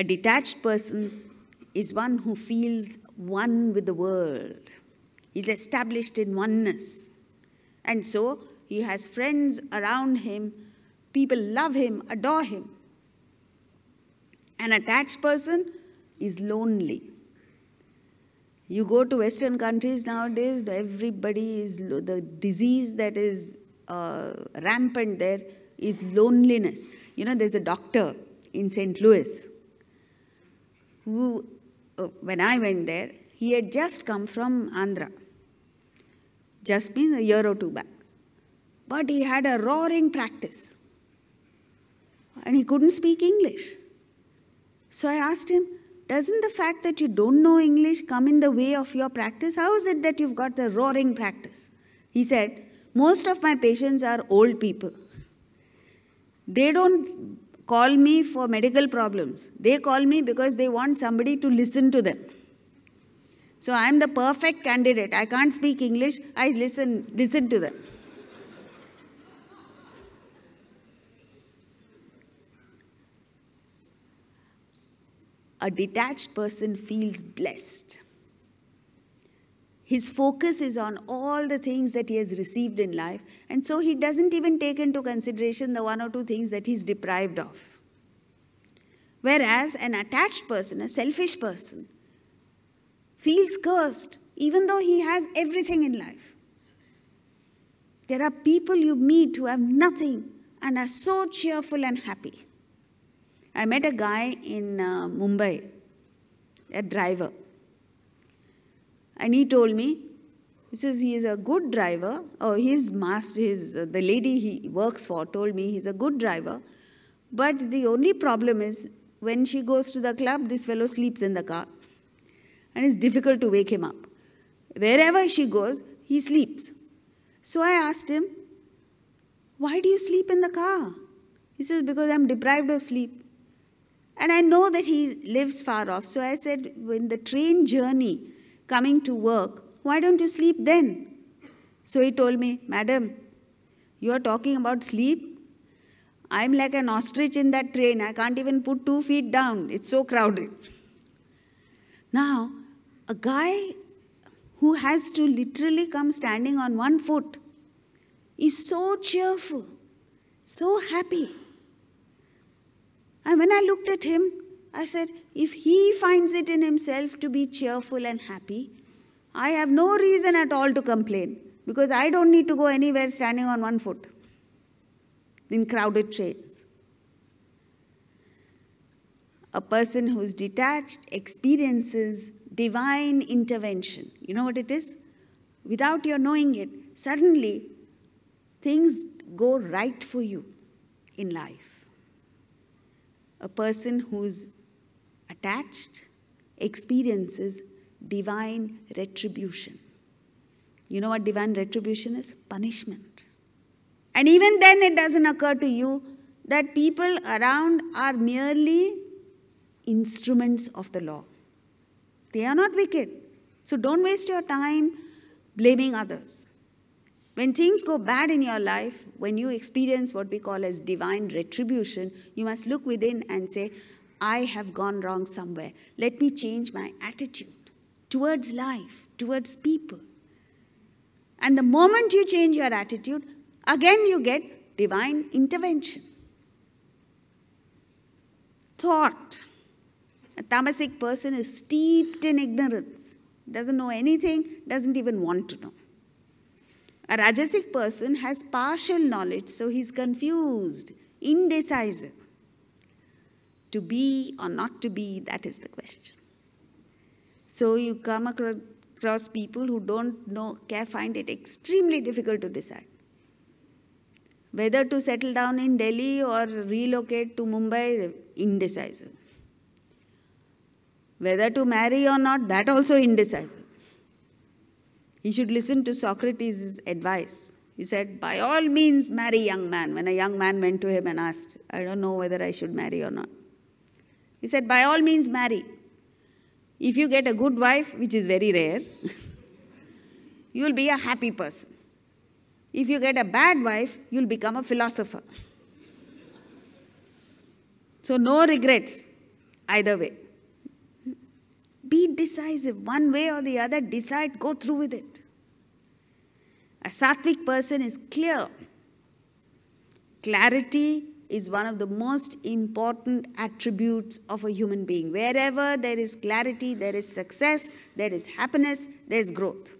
A detached person is one who feels one with the world, is established in oneness. And so he has friends around him, people love him, adore him. An attached person is lonely. You go to Western countries nowadays, everybody is, the disease that is uh, rampant there is loneliness. You know, there's a doctor in St. Louis who, uh, when I went there, he had just come from Andhra, just been a year or two back. But he had a roaring practice. And he couldn't speak English. So I asked him, doesn't the fact that you don't know English come in the way of your practice? How is it that you've got the roaring practice? He said, most of my patients are old people. They don't call me for medical problems. They call me because they want somebody to listen to them. So I'm the perfect candidate. I can't speak English. I listen, listen to them. A detached person feels blessed. His focus is on all the things that he has received in life, and so he doesn't even take into consideration the one or two things that he's deprived of. Whereas an attached person, a selfish person, feels cursed even though he has everything in life. There are people you meet who have nothing and are so cheerful and happy. I met a guy in uh, Mumbai, a driver. And he told me, he says he is a good driver. Oh, his master, his, uh, the lady he works for told me he's a good driver. But the only problem is when she goes to the club, this fellow sleeps in the car. And it's difficult to wake him up. Wherever she goes, he sleeps. So I asked him, why do you sleep in the car? He says, because I'm deprived of sleep. And I know that he lives far off. So I said, when the train journey, coming to work, why don't you sleep then? So he told me, Madam, you are talking about sleep? I'm like an ostrich in that train. I can't even put two feet down. It's so crowded. Now, a guy who has to literally come standing on one foot is so cheerful, so happy. And when I looked at him, I said, if he finds it in himself to be cheerful and happy, I have no reason at all to complain because I don't need to go anywhere standing on one foot in crowded trains. A person who's detached experiences divine intervention. You know what it is? Without your knowing it, suddenly things go right for you in life. A person who's attached experiences divine retribution. You know what divine retribution is? Punishment. And even then, it doesn't occur to you that people around are merely instruments of the law. They are not wicked. So don't waste your time blaming others. When things go bad in your life, when you experience what we call as divine retribution, you must look within and say, I have gone wrong somewhere. Let me change my attitude towards life, towards people. And the moment you change your attitude, again you get divine intervention. Thought. A tamasic person is steeped in ignorance, doesn't know anything, doesn't even want to know. A Rajasic person has partial knowledge, so he's confused, indecisive. To be or not to be, that is the question. So you come across people who don't know, care, find it extremely difficult to decide. Whether to settle down in Delhi or relocate to Mumbai, indecisive. Whether to marry or not, that also indecisive. You should listen to Socrates' advice. He said, by all means, marry young man. When a young man went to him and asked, I don't know whether I should marry or not. He said, by all means, marry. If you get a good wife, which is very rare, you'll be a happy person. If you get a bad wife, you'll become a philosopher. So, no regrets either way. Be decisive, one way or the other, decide, go through with it. A sattvic person is clear. Clarity is one of the most important attributes of a human being. Wherever there is clarity, there is success, there is happiness, there is growth.